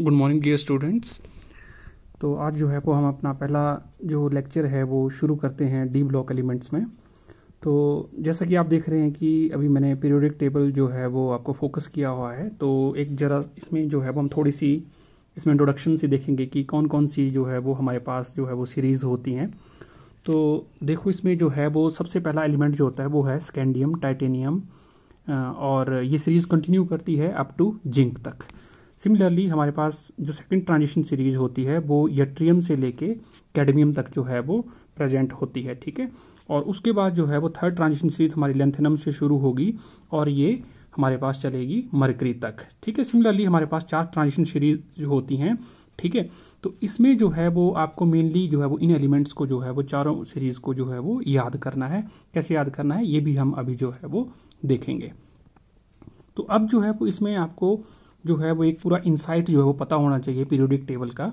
Good morning dear students तो आज जो है वो हम अपना पहला जो लेक्चर है वो शुरू करते हैं डी ब्लॉक एलिमेंट्स में तो जैसा कि आप देख रहे हैं कि अभी मैंने पीरियोडिक टेबल जो है वो आपको फोकस किया हुआ है तो एक जरा इसमें जो है वो हम थोड़ी सी इसमें इंट्रोडक्शन से देखेंगे कि कौन कौन सी जो है वो हमारे पास जो है वो सीरीज़ होती हैं तो देखो इसमें जो है वो सबसे पहला एलिमेंट जो होता है वो है स्कैंडियम टाइटेनियम और ये सीरीज़ कंटिन्यू करती है अप टू जिंक तक सिमिलरली हमारे पास जो सेकंड ट्रांजिशन सीरीज होती है वो यट्रियम से लेके कैडमियम तक जो है वो प्रेजेंट होती है ठीक है और उसके बाद जो है वो थर्ड ट्रांजिशन सीरीज हमारी लेंथेनम से शुरू होगी और ये हमारे पास चलेगी मरकरी तक ठीक है सिमिलरली हमारे पास चार ट्रांजिशन सीरीज जो होती हैं ठीक है तो इसमें जो है वो आपको मेनली जो है वो इन एलिमेंट्स को जो है वो चारों सीरीज को जो है वो याद करना है कैसे याद करना है ये भी हम अभी जो है वो देखेंगे तो अब जो है वो इसमें आपको जो है वो एक पूरा इंसाइट जो है वो पता होना चाहिए पीरियोडिक टेबल का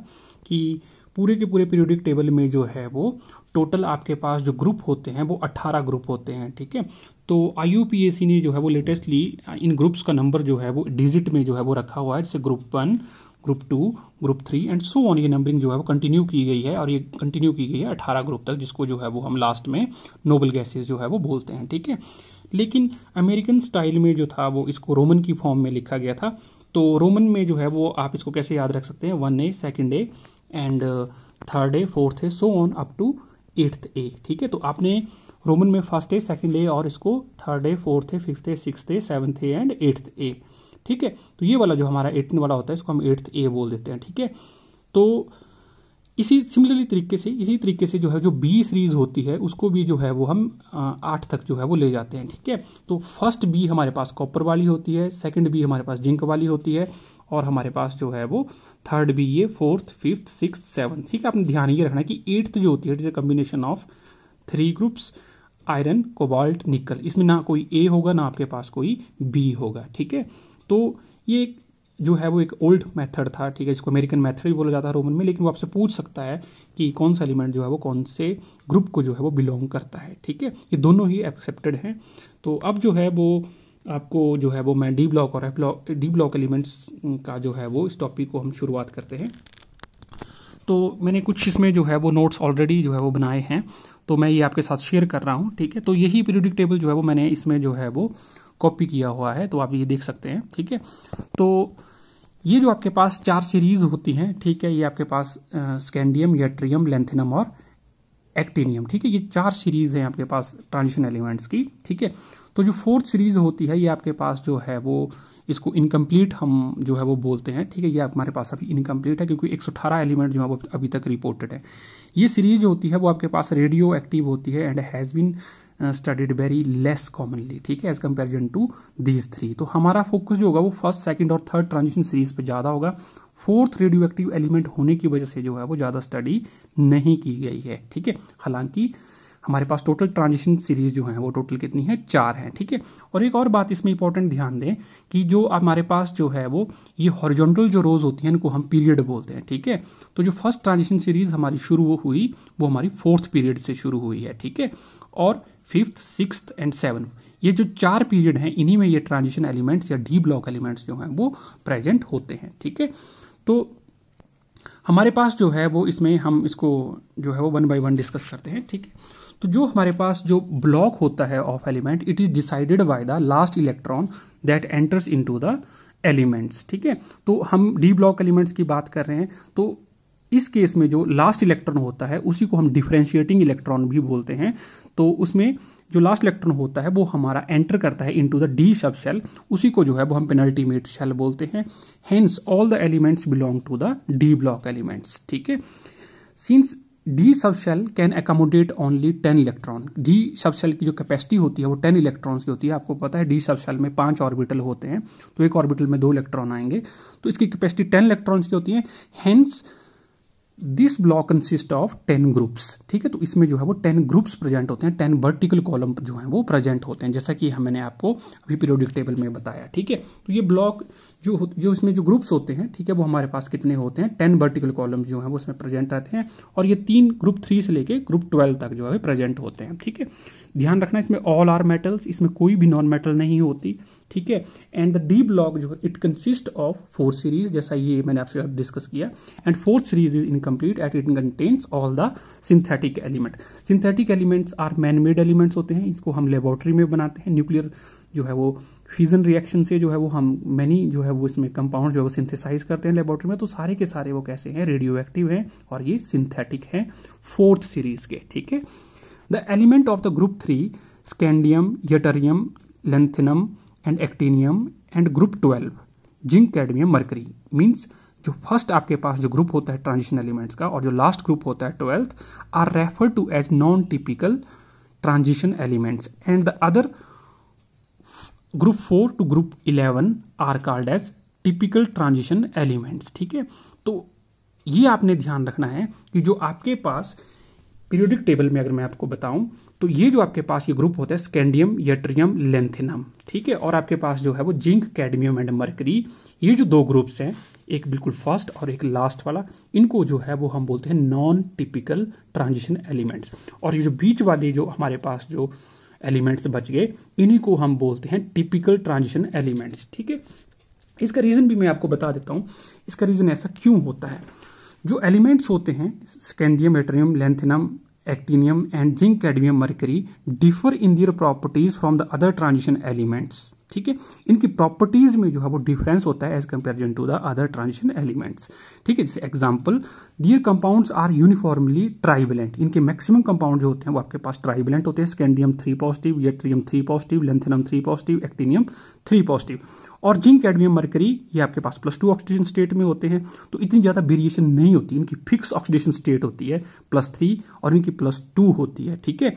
कि पूरे के पूरे पीरियोडिक टेबल में जो है वो टोटल आपके पास जो ग्रुप होते हैं वो 18 ग्रुप होते हैं ठीक है तो आई ने जो है वो लेटेस्टली इन ग्रुप्स का नंबर जो है वो डिजिट में जो है वो रखा हुआ है जैसे group one group two group three and so on ये नंबरिंग जो है वो कंटिन्यू की गई है और ये कंटिन्यू की गई है अठारह ग्रुप तक जिसको जो है वो हम लास्ट में नोबल गैसेज जो है वो बोलते हैं ठीक है लेकिन अमेरिकन स्टाइल में जो था वो इसको रोमन की फॉर्म में लिखा गया था तो रोमन में जो है वो आप इसको कैसे याद रख सकते हैं one A second A and third A fourth A so on up to eighth A ठीक है तो आपने रोमन में फर्स्ट ए सेकेंड ए और इसको third A fourth A fifth A six A seventh A and eighth A ठीक है तो ये वाला जो हमारा एटीन वाला होता है इसको हम एट्थ ए बोल देते हैं ठीक है तो इसी सिमिलरली तरीके से इसी तरीके से जो है जो बी सीरीज होती है उसको भी जो है वो हम आठ तक जो है वो ले जाते हैं ठीक है तो फर्स्ट बी हमारे पास कॉपर वाली होती है सेकंड बी हमारे पास जिंक वाली होती है और हमारे पास जो है वो थर्ड बी ये फोर्थ फिफ्थ सिक्स सेवन ठीक है आपने ध्यान ये रखना कि एट्थ जो होती है it combination of three groups iron cobalt nickel इसमें ना कोई ए होगा ना आपके पास कोई बी होगा ठीक है तो ये एक जो है वो एक ओल्ड मेथड था ठीक है इसको अमेरिकन मेथड भी बोला जाता है रोमन में लेकिन वो आपसे पूछ सकता है कि कौन सा एलिमेंट जो है वो कौन से ग्रुप को जो है वो बिलोंग करता है ठीक है ये दोनों ही एक्सेप्टेड हैं तो अब जो है वो आपको जो है वो मैं डी ब्लॉक और F block D block elements का जो है वो इस टॉपिक को हम शुरुआत करते हैं तो मैंने कुछ इसमें जो है वो नोट्स ऑलरेडी जो है वो बनाए हैं तो मैं ये आपके साथ शेयर कर रहा हूँ ठीक है तो यही पीरियोडिक टेबल जो है वो मैंने इसमें जो है वो कॉपी किया हुआ है तो आप ये देख सकते हैं ठीक है तो ये जो आपके पास चार सीरीज होती हैं ठीक है ये आपके पास स्कैंडियम यट्रियम लेंथिनम और एक्टिनियम ठीक है ये चार सीरीज हैं आपके पास ट्रांजिशन एलिमेंट्स की ठीक है तो जो फोर्थ सीरीज होती है ये आपके पास जो है वो इसको इनकम्प्लीट हम जो है वो बोलते हैं ठीक है ये हमारे पास अभी इनकम्प्लीट है क्योंकि 118 एलिमेंट जो है वो अभी तक रिपोर्टेड है ये सीरीज जो होती है वो आपके पास रेडियो एक्टिव होती है and has been studied very less commonly ठीक है as comparison to these three तो हमारा फोकस जो होगा वो फर्स्ट सेकेंड और थर्ड ट्रांजिशन सीरीज पर ज़्यादा होगा फोर्थ रेडियो एक्टिव एलिमेंट होने की वजह से जो है वो ज़्यादा स्टडी नहीं की गई है ठीक है हालांकि हमारे पास टोटल ट्रांजिशन सीरीज जो है वो टोटल कितनी है चार हैं ठीक है थीके? और एक और बात इसमें इंपॉर्टेंट ध्यान दें कि जो हमारे पास जो है वो ये हॉरिजॉन्टल जो रोज होती हैं इनको हम पीरियड बोलते हैं ठीक है थीके? तो जो फर्स्ट ट्रांजिशन सीरीज हमारी शुरू हुई वो हमारी फोर्थ पीरियड से शुरू हुई है ठीक है और फिफ्थ सिक्स एंड सेवन ये जो चार पीरियड हैं इन्हीं में ये ट्रांजिशन एलिमेंट्स या डी ब्लॉक एलिमेंट्स जो हैं वो प्रेजेंट होते हैं ठीक है तो हमारे पास जो है वो इसमें हम इसको जो है वो वन बाय वन डिस्कस करते हैं ठीक है तो जो हमारे पास जो ब्लॉक होता है of element it is decided by the last electron that enters in the elements ठीक है तो हम डी ब्लॉक एलिमेंट्स की बात कर रहे हैं तो इस केस में जो लास्ट इलेक्ट्रॉन होता है उसी को हम डिफ्रेंशिएटिंग इलेक्ट्रॉन भी बोलते हैं तो उसमें जो लास्ट इलेक्ट्रॉन होता है वो हमारा एंटर करता है into the D sub shell उसी को जो है वो हम पेनल्टीमेट शेल बोलते हैं hence all the elements belong to the D block elements ठीक है since D sub shell can accommodate only ten electron D sub shell की जो कैपेसिटी होती है वो टेन इलेक्ट्रॉन्स की होती है आपको पता है डी सब शेल में पांच ऑर्बिटल होते हैं तो एक ऑर्बिटल में दो इलेक्ट्रॉन आएंगे तो इसकी कैपेसिटी टेन इलेक्ट्रॉन्स की होती है hence this block consist of ten groups ठीक है तो इसमें जो है वो टेन ग्रुप्स प्रेजेंट होते हैं टेन वर्टिकल कॉलम जो है वो प्रेजेंट होते हैं जैसा कि मैंने आपको अभी पीरियोडिक टेबल में बताया ठीक है तो ये ब्लॉक जो जो इसमें जो ग्रुप्स होते हैं ठीक है वो हमारे पास कितने होते हैं टेन वर्टिकल कॉलम जो है वो इसमें प्रेजेंट रहते हैं और ये तीन ग्रुप थ्री से लेकर ग्रुप ट्वेल्व तक जो है प्रेजेंट होते हैं ठीक है ध्यान रखना इसमें ऑल आर मेटल्स इसमें कोई भी नॉन मेटल नहीं होती ठीक है एंड द डी ब्लॉक जो है it consist of four series जैसा ये मैंने आपसे डिस्कस किया and fourth series is incomplete at it contains all the synthetic element synthetic elements are man made elements होते हैं इसको हम लेबोरेटरी में बनाते हैं न्यूक्लियर जो है वो फ्यूजन रिएक्शन से जो है वो हम मैनी जो है वो इसमें कंपाउंड जो है वो सिंथेसाइज करते हैं लेबोरेटरी में तो सारे के सारे वो कैसे हैं रेडियो एक्टिव हैं और ये सिंथेटिक हैं फोर्थ सीरीज के ठीक है The element of the group 3 scandium, ytterbium, lanthanum and actinium and group 12 zinc cadmium mercury means जो फर्स्ट आपके पास जो ग्रुप होता है ट्रांजिशन एलिमेंट्स का और जो लास्ट ग्रुप होता है twelfth are refer to as non typical transition elements and the other group four to group eleven are called as typical transition elements ठीक है तो ये आपने ध्यान रखना है कि जो आपके पास पीरियोडिक टेबल में अगर मैं आपको बताऊं तो ये जो आपके पास ये ग्रुप होता है स्कैंडियम यट्रियम लेंथिनम ठीक है और आपके पास जो है वो जिंक कैडमियम एंड मर्करी ये जो दो ग्रुप्स हैं एक बिल्कुल फर्स्ट और एक लास्ट वाला इनको जो है वो हम बोलते हैं नॉन टिपिकल ट्रांजिशन एलिमेंट्स और ये जो बीच वाले जो हमारे पास जो एलिमेंट्स बच गए इन्हीं को हम बोलते हैं टिपिकल ट्रांजिशन एलिमेंट्स ठीक है इसका रीज़न भी मैं आपको बता देता हूं इसका रीज़न ऐसा क्यों होता है जो एलिमेंट्स होते हैं scandium yttrium lanthanum actinium and zinc cadmium mercury differ in their properties from the other transition elements ठीक है इनकी प्रॉपर्टीज में जो है वो डिफरेंस होता है as comparison to the other transition elements ठीक है जैसे example their compounds are uniformly trivalent इनके मैक्सिमम कंपाउंड जो होते हैं वो आपके पास ट्राइबिलेंट होते हैं scandium three positive yttrium three positive lanthanum three positive actinium three positive और जिंक एडमियम मरकरी ये आपके पास प्लस टू ऑक्सीजन स्टेट में होते हैं तो इतनी ज़्यादा वेरिएशन नहीं होती इनकी फिक्स ऑक्सीडेशन स्टेट होती है प्लस थ्री और इनकी प्लस टू होती है ठीक है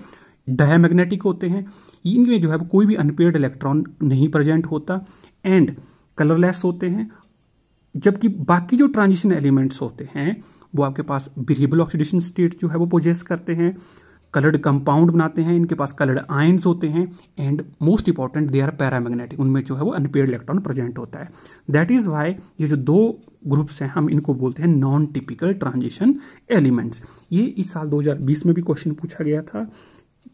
डायमैग्नेटिक होते हैं इनमें जो है कोई भी अनपेड इलेक्ट्रॉन नहीं प्रेजेंट होता एंड कलरलेस होते हैं जबकि बाकी जो ट्रांजिशन एलिमेंट्स होते हैं वो आपके पास वेरिएबल ऑक्सीडेशन स्टेट जो है वो पोजेस करते हैं कलर्ड कंपाउंड बनाते हैं इनके पास कलर्ड आयन्स होते हैं and most important they are paramagnetic उनमें जो है वो अनपेड इलेक्ट्रॉन प्रेजेंट होता है दैट इज वाई ये जो दो ग्रुप्स हैं हम इनको बोलते हैं नॉन टिपिकल ट्रांजिशन एलिमेंट्स ये इस साल 2020 में भी क्वेश्चन पूछा गया था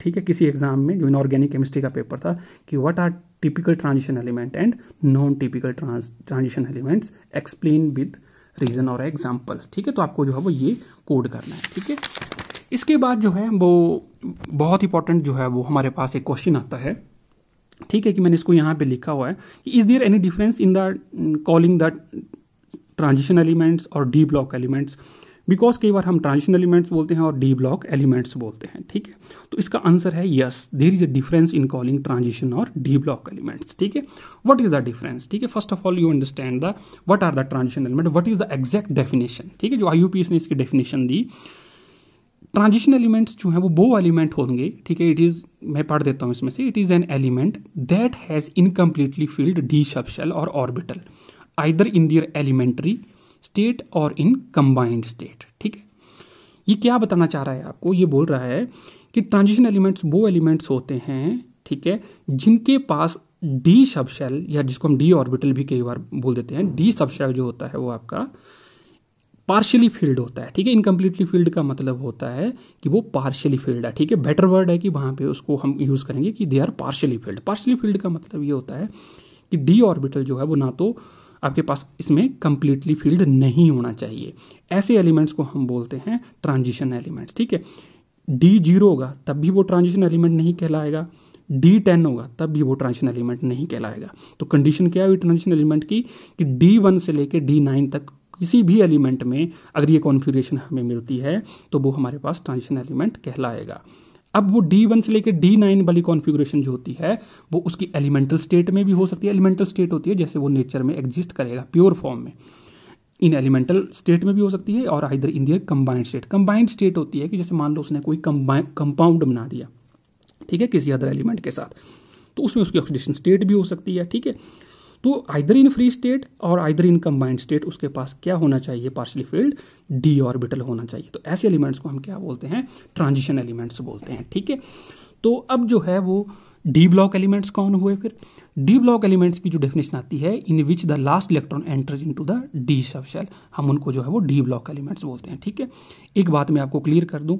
ठीक है किसी एग्जाम में जो इनऑर्गेनिक केमिस्ट्री का पेपर था कि what are typical transition element and non typical transition elements explain with reason और एग्जाम्पल ठीक है तो आपको जो है वो ये कोड करना है ठीक है इसके बाद जो है वो बहुत इंपॉर्टेंट जो है वो हमारे पास एक क्वेश्चन आता है ठीक है कि मैंने इसको यहाँ पे लिखा हुआ है कि is there any difference in the calling the transition elements और डी ब्लॉक एलिमेंट्स बिकॉज कई बार हम ट्रांजिशन एलिमेंट्स बोलते हैं और डी ब्लॉक एलिमेंट्स बोलते हैं ठीक है तो इसका आंसर है yes there is a difference in calling transition और डी ब्लॉक एलिमेंट्स ठीक है वट इज द डिफरेंस ठीक है first of all you understand the what are the transition element what is the exact definition ठीक है जो आई U P S ने इसकी डेफिनेशन दी ट्रांजिशन एलिमेंट्स जो है वो वो एलिमेंट होंगे ठीक है इट इज़ मैं पढ़ देता हूँ इसमें से it is an element that has incompletely filled D subshell और orbital either in their elementary state और इन कंबाइंड स्टेट ठीक है ये क्या बताना चाह रहा है आपको ये बोल रहा है कि ट्रांजिशन एलिमेंट्स वो एलिमेंट्स होते हैं ठीक है जिनके पास डी सबशेल या जिसको हम डी ऑर्बिटल भी कई बार बोल देते हैं डी सबशेल जो होता है वो आपका पार्शियली फील्ड होता है ठीक है इनकम्प्लीटली फील्ड का मतलब होता है कि वो पार्शियली फील्ड है ठीक है बेटर वर्ड है कि वहाँ पे उसको हम यूज़ करेंगे कि they are partially filled partially filled का मतलब ये होता है कि डी ऑर्बिटल जो है वो ना तो आपके पास इसमें कंप्लीटली फील्ड नहीं होना चाहिए ऐसे एलिमेंट्स को हम बोलते हैं ट्रांजिशन एलिमेंट्स ठीक है डी जीरो होगा तब भी वो ट्रांजिशन एलिमेंट नहीं कहलाएगा डी टेन होगा तब भी वो ट्रांजिशन एलिमेंट नहीं कहलाएगा तो कंडीशन क्या हुई ट्रांजिशन एलिमेंट की कि डी वन से लेकर डी नाइन तक किसी भी एलिमेंट में अगर ये कॉन्फ़िगरेशन हमें मिलती है तो वो हमारे पास ट्रांजिशन एलिमेंट कहलाएगा अब वो डी वन से लेकर डी नाइन वाली कॉन्फ़िगरेशन जो होती है वो उसकी एलिमेंटल स्टेट में भी हो सकती है एलिमेंटल स्टेट होती है जैसे वो नेचर में एग्जिस्ट करेगा प्योर फॉर्म में इन एलिमेंटल स्टेट में भी हो सकती है और इधर in their combined state combined state होती है कि जैसे मान लो उसने कोई कंपाउंड बना दिया ठीक है किसी अदर एलिमेंट के साथ तो उसमें उसकी ऑक्सीडेशन स्टेट भी हो सकती है ठीक है तो आइदर इन फ्री स्टेट और आइदर इन कंबाइंड स्टेट उसके पास क्या होना चाहिए पार्शली फील्ड डी ऑर्बिटल होना चाहिए तो ऐसे एलिमेंट्स को हम क्या बोलते हैं ट्रांजिशन एलिमेंट्स बोलते हैं ठीक है तो अब जो है वो डी ब्लॉक एलिमेंट्स कौन हुए फिर डी ब्लॉक एलिमेंट्स की जो डेफिनेशन आती है in which the last electron enters into the D sub shell हम उनको जो है वो डी ब्लॉक एलिमेंट्स बोलते हैं ठीक है एक बात मैं आपको क्लियर कर दूँ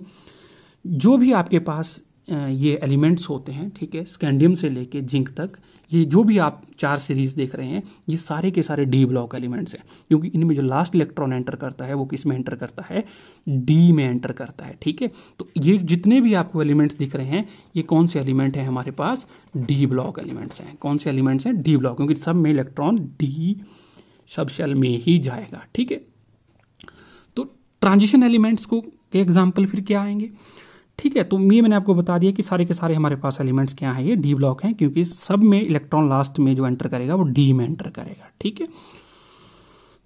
जो भी आपके पास ये एलिमेंट्स होते हैं ठीक है स्कैंडियम से लेके जिंक तक ये जो भी आप चार सीरीज देख रहे हैं ये सारे के सारे डी ब्लॉक एलिमेंट्स हैं क्योंकि इनमें जो लास्ट इलेक्ट्रॉन एंटर करता है वो किस में एंटर करता है डी में एंटर करता है ठीक है तो ये जितने भी आपको एलिमेंट्स दिख रहे हैं ये कौन से एलिमेंट हैं हमारे पास डी ब्लॉक एलिमेंट्स हैं कौन से एलिमेंट्स हैं डी ब्लॉक क्योंकि सब में इलेक्ट्रॉन डी सब शेल में ही जाएगा ठीक है तो ट्रांजिशन एलिमेंट्स को के एग्जाम्पल फिर क्या आएंगे ठीक है तो ये मैंने आपको बता दिया कि सारे के सारे हमारे पास एलिमेंट्स क्या हैं ये डी ब्लॉक हैं क्योंकि सब में इलेक्ट्रॉन लास्ट में जो एंटर करेगा वो डी में एंटर करेगा ठीक है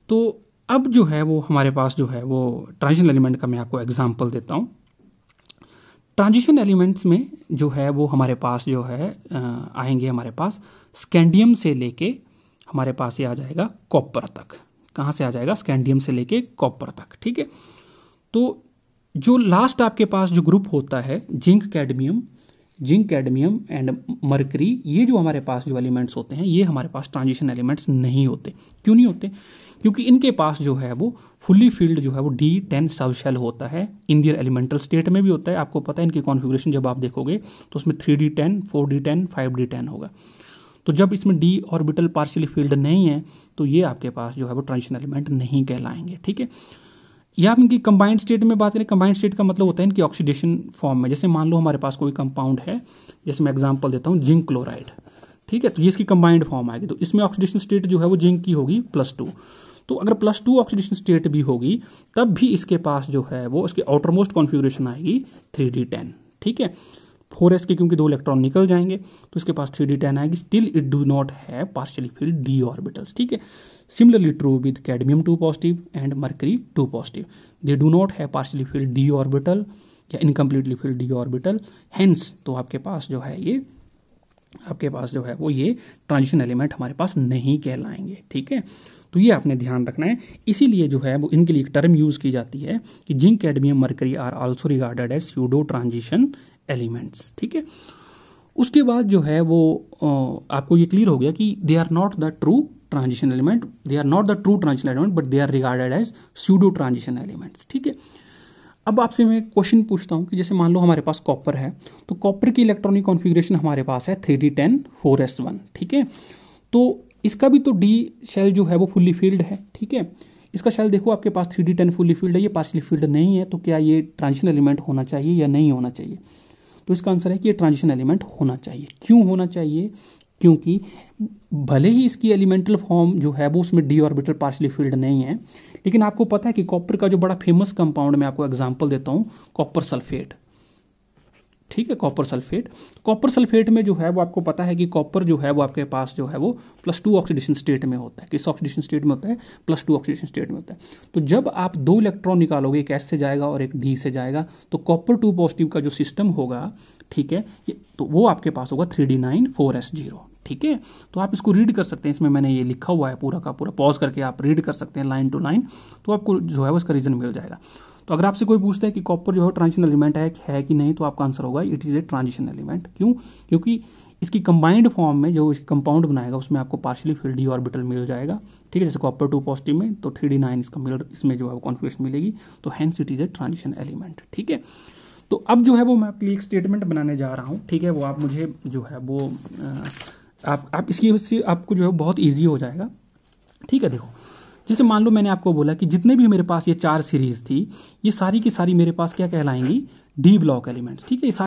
तो अब जो है वो हमारे पास जो है वो ट्रांजिशन एलिमेंट का मैं आपको एग्जाम्पल देता हूँ ट्रांजिशन एलिमेंट्स में जो है वो हमारे पास जो है आएंगे हमारे पास स्कैंडियम से लेके हमारे पास ये आ जाएगा कॉपर तक कहाँ से आ जाएगा स्कैंडियम से लेके कॉपर तक ठीक है तो जो लास्ट आपके पास जो ग्रुप होता है zinc cadmium zinc cadmium and mercury ये जो हमारे पास जो एलिमेंट्स होते हैं ये हमारे पास ट्रांजिशन एलिमेंट्स नहीं होते क्यों नहीं होते क्योंकि इनके पास जो है वो फुली फील्ड जो है वो डी टेन सब शेल होता है इंडियर एलिमेंटल स्टेट में भी होता है आपको पता है इनकी कॉन्फिग्रेशन जब आप देखोगे तो उसमें three D ten four D ten five D ten होगा तो जब इसमें डी ऑर्बिटल पार्शियली फील्ड नहीं है तो ये आपके पास जो है वो ट्रांजिशन एलिमेंट नहीं कहलाएंगे ठीक है या आप इनकी कंबाइंड स्टेट में बात करें कंबाइंड स्टेट का मतलब होता है इनकी ऑक्सीडेशन फॉर्म में जैसे मान लो हमारे पास कोई कंपाउंड है जैसे मैं एग्जाम्पल देता हूँ जिंक क्लोराइड ठीक है तो ये इसकी कंबाइंड फॉर्म आएगी तो इसमें ऑक्सीडेशन स्टेट जो है वो जिंक की होगी प्लस टू तो अगर प्लस टू ऑक्सीडेशन स्टेट भी होगी तब भी इसके पास जो है वो इसकी आउटरमोस्ट कॉन्फिग्रेशन आएगी थ्री डी टेन ठीक है फोर एस के क्योंकि दो इलेक्ट्रॉन निकल जाएंगे तो उसके पास थ्री डी टेन आएगी still it do not have partially filled D orbitals ठीक है similarly true with cadmium two positive and mercury two positive they do not have partially filled D orbital या incompletely filled D orbital hence तो आपके पास जो है ये आपके पास जो है वो ये ट्रांजिशन एलिमेंट हमारे पास नहीं कहलाएंगे ठीक है तो ये आपने ध्यान रखना है इसीलिए जो है वो इनके लिए एक टर्म यूज़ की जाती है कि zinc cadmium mercury are also regarded as pseudo transition elements ठीक है उसके बाद जो है वो आपको ये क्लियर हो गया कि they are not the true transition element they are not the true transition element but they are regarded as pseudo transition elements ठीक है अब आपसे मैं क्वेश्चन पूछता हूँ कि जैसे मान लो हमारे पास कॉपर है तो कॉपर की इलेक्ट्रॉनिक कॉन्फिग्रेशन हमारे पास है three D ten four S one ठीक है तो इसका भी तो डी शेल जो है वो फुल्ली फील्ड है ठीक है इसका शेल देखो आपके पास three D ten fully filled है ये पार्शली फील्ड नहीं है तो क्या ये ट्रांजिशन एलिमेंट होना चाहिए या नहीं होना चाहिए तो इसका आंसर है कि ये ट्रांजिशन एलिमेंट होना चाहिए क्यों होना चाहिए क्योंकि भले ही इसकी एलिमेंटल फॉर्म जो है वो उसमें डी ऑर्बिटल पार्शली फील्ड नहीं है लेकिन आपको पता है कि कॉपर का जो बड़ा फेमस कंपाउंड मैं आपको एग्जाम्पल देता हूँ कॉपर सल्फेट ठीक है कॉपर सल्फेट कॉपर सल्फेट में जो है वो आपको पता है कि कॉपर जो है वो आपके पास जो है वो प्लस टू ऑक्सीडेशन स्टेट में होता है किस ऑक्सीडेशन स्टेट में होता है प्लस टू ऑक्सीडेशन स्टेट में होता है तो जब आप दो इलेक्ट्रॉन निकालोगे एक एस से जाएगा और एक डी से जाएगा तो कॉपर टू पॉजिटिव का जो सिस्टम होगा ठीक है तो वो आपके पास होगा three d nine four s zero ठीक है तो आप इसको रीड कर सकते हैं इसमें मैंने ये लिखा हुआ है पूरा का पूरा पॉज करके आप रीड कर सकते हैं लाइन टू लाइन तो आपको जो है वो रीज़न मिल जाएगा तो अगर आपसे कोई पूछता है कि कॉपर जो है ट्रांजिशन एलिमेंट है, है कि नहीं तो आपका आंसर होगा it is a transition element क्यों क्योंकि इसकी कंबाइंड फॉर्म में जो कंपाउंड बनाएगा उसमें आपको पार्शियली फिर डी ऑर्बिटल मिल जाएगा ठीक है जैसे कॉपर टू पॉजिटिव में तो थ्री डी नाइन इसका मिलर इसमें जो है वो कॉन्फ्यूशन मिलेगी तो hence it is a transition element ठीक है तो अब जो है वो मैं आपके लिए एक स्टेटमेंट बनाने जा रहा हूँ ठीक है वो आप मुझे जो है वो आप आप इसकी वजह से आपको जो है बहुत ईजी हो जाएगा ठीक है देखो जैसे मान लो मैंने आपको बोला कि जितने भी मेरे पास ये चार सीरीज थी ये सारी की सारी मेरे पास क्या कहलाएंगी डी ब्लॉक एलिमेंट्स ठीक है